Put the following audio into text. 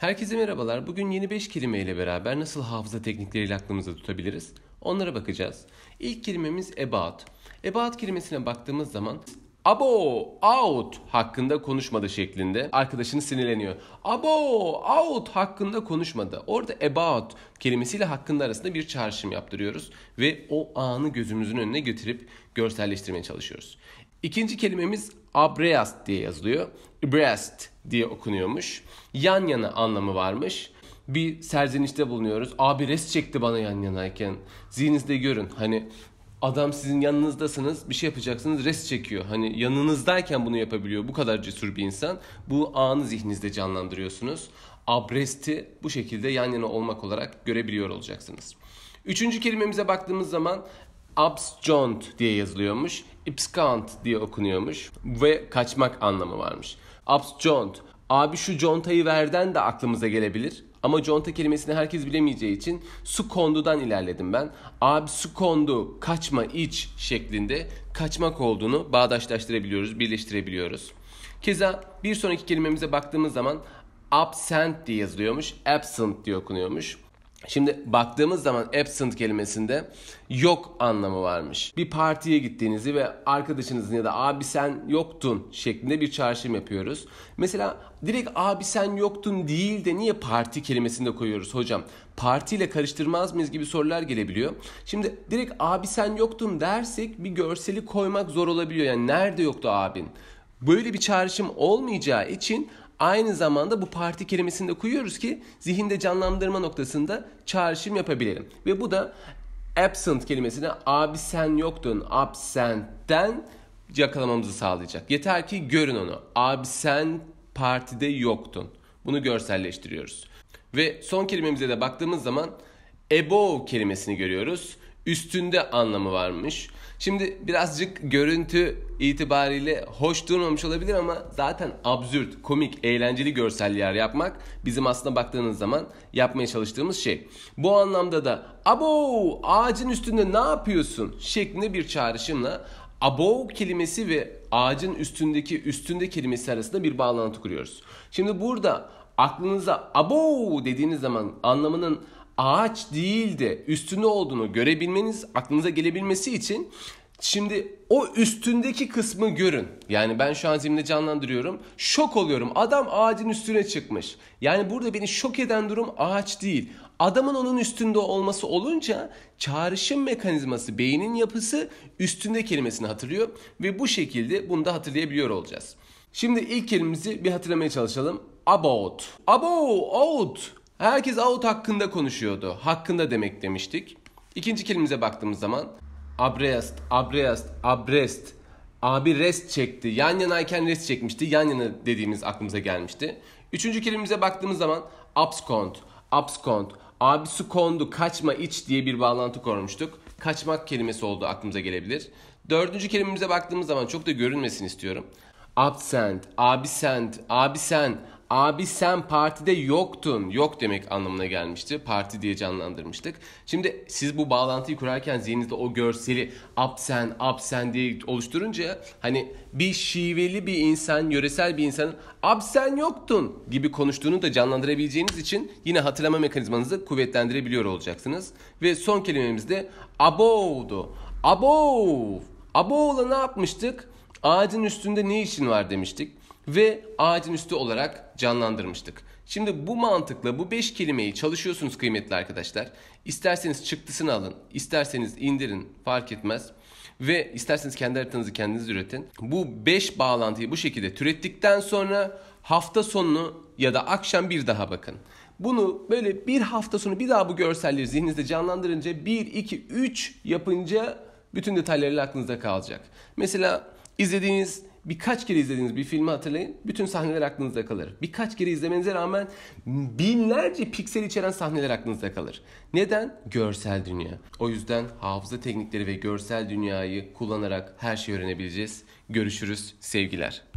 Herkese merhabalar. Bugün yeni 5 kelime ile beraber nasıl hafıza teknikleriyle aklımızda tutabiliriz? Onlara bakacağız. İlk kelimemiz about. About kelimesine baktığımız zaman abo, out hakkında konuşmadı şeklinde arkadaşını sinirleniyor. Abo, out hakkında konuşmadı. Orada about kelimesiyle hakkında arasında bir çağrışım yaptırıyoruz ve o anı gözümüzün önüne getirip görselleştirmeye çalışıyoruz. İkinci kelimemiz abreast diye yazılıyor. Breast diye okunuyormuş. Yan yana anlamı varmış. Bir serzenişte bulunuyoruz. Abi res çekti bana yan yanayken. Zihninizde görün. Hani adam sizin yanınızdasınız bir şey yapacaksınız res çekiyor. Hani yanınızdayken bunu yapabiliyor. Bu kadar cesur bir insan. Bu anı zihninizde canlandırıyorsunuz. Abresti bu şekilde yan yana olmak olarak görebiliyor olacaksınız. Üçüncü kelimemize baktığımız zaman abscond diye yazılıyormuş. Abscond diye okunuyormuş ve kaçmak anlamı varmış. Abscond. Abi şu contayı verden de aklımıza gelebilir. Ama conta kelimesini herkes bilemeyeceği için su kondudan ilerledim ben. Abi su kondu, kaçma, iç şeklinde kaçmak olduğunu bağdaşlaştırabiliyoruz, birleştirebiliyoruz. Keza bir sonraki kelimemize baktığımız zaman absent diye yazılıyormuş, absent diye okunuyormuş. Şimdi baktığımız zaman absent kelimesinde yok anlamı varmış. Bir partiye gittiğinizi ve arkadaşınızın ya da abi sen yoktun şeklinde bir çağrışım yapıyoruz. Mesela direkt abi sen yoktun değil de niye parti kelimesini de koyuyoruz hocam? Partiyle karıştırmaz mıyız gibi sorular gelebiliyor. Şimdi direkt abi sen yoktun dersek bir görseli koymak zor olabiliyor. Yani nerede yoktu abin? Böyle bir çağrışım olmayacağı için Aynı zamanda bu parti kelimesini de koyuyoruz ki zihinde canlandırma noktasında çağrışım yapabilirim. Ve bu da absent kelimesine abi sen yoktun absentten yakalamamızı sağlayacak. Yeter ki görün onu. Abi sen partide yoktun. Bunu görselleştiriyoruz. Ve son kelimemize de baktığımız zaman above kelimesini görüyoruz üstünde anlamı varmış. Şimdi birazcık görüntü itibariyle hoş durmamış olabilir ama zaten absürt, komik, eğlenceli görseller yapmak bizim aslında baktığınız zaman yapmaya çalıştığımız şey. Bu anlamda da abo ağacın üstünde ne yapıyorsun şeklinde bir çağrışımla abo kelimesi ve ağacın üstündeki üstünde kelimesi arasında bir bağlantı kuruyoruz. Şimdi burada aklınıza abo dediğiniz zaman anlamının ağaç değil de üstünde olduğunu görebilmeniz, aklınıza gelebilmesi için Şimdi o üstündeki kısmı görün. Yani ben şu an zihimde canlandırıyorum. Şok oluyorum. Adam ağacın üstüne çıkmış. Yani burada beni şok eden durum ağaç değil. Adamın onun üstünde olması olunca çağrışım mekanizması, beynin yapısı üstünde kelimesini hatırlıyor. Ve bu şekilde bunu da hatırlayabiliyor olacağız. Şimdi ilk kelimemizi bir hatırlamaya çalışalım. About. About. Out. Herkes out hakkında konuşuyordu. Hakkında demek demiştik. İkinci kelimemize baktığımız zaman Abreast, Abreast, Abrest. Abi rest çekti. Yan yanayken rest çekmişti. Yan yana dediğimiz aklımıza gelmişti. Üçüncü kelimemize baktığımız zaman abscond, abscond. Abi su kondu, kaçma iç diye bir bağlantı kurmuştuk. Kaçmak kelimesi oldu aklımıza gelebilir. Dördüncü kelimemize baktığımız zaman çok da görünmesini istiyorum. Absent, abi sent, abi sen, abi sen partide yoktun yok demek anlamına gelmişti. Parti diye canlandırmıştık. Şimdi siz bu bağlantıyı kurarken zihninizde o görseli absen absen diye oluşturunca hani bir şiveli bir insan, yöresel bir insanın absen yoktun gibi konuştuğunu da canlandırabileceğiniz için yine hatırlama mekanizmanızı kuvvetlendirebiliyor olacaksınız. Ve son kelimemiz de above'du. Above. Above ne yapmıştık? Ağacın üstünde ne işin var demiştik ve ağacın üstü olarak canlandırmıştık. Şimdi bu mantıkla bu 5 kelimeyi çalışıyorsunuz kıymetli arkadaşlar. İsterseniz çıktısını alın, isterseniz indirin fark etmez. Ve isterseniz kendi haritanızı kendiniz üretin. Bu 5 bağlantıyı bu şekilde türettikten sonra hafta sonunu ya da akşam bir daha bakın. Bunu böyle bir hafta sonu bir daha bu görselleri zihninizde canlandırınca 1, 2, 3 yapınca bütün detaylarıyla aklınızda kalacak. Mesela izlediğiniz birkaç kere izlediğiniz bir filmi hatırlayın. Bütün sahneler aklınızda kalır. Birkaç kere izlemenize rağmen binlerce piksel içeren sahneler aklınızda kalır. Neden? Görsel dünya. O yüzden hafıza teknikleri ve görsel dünyayı kullanarak her şeyi öğrenebileceğiz. Görüşürüz. Sevgiler.